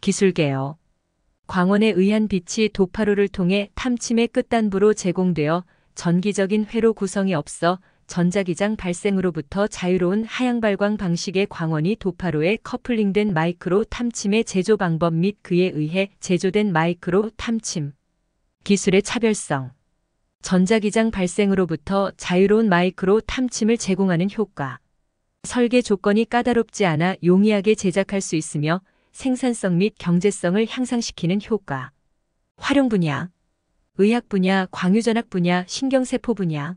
기술개요 광원에 의한 빛이 도파로를 통해 탐침의 끝단부로 제공되어 전기적인 회로 구성이 없어 전자기장 발생으로부터 자유로운 하향발광 방식의 광원이 도파로에 커플링된 마이크로 탐침의 제조 방법 및 그에 의해 제조된 마이크로 탐침. 기술의 차별성. 전자기장 발생으로부터 자유로운 마이크로 탐침을 제공하는 효과. 설계 조건이 까다롭지 않아 용이하게 제작할 수 있으며 생산성 및 경제성을 향상시키는 효과. 활용 분야. 의학 분야, 광유전학 분야, 신경세포 분야.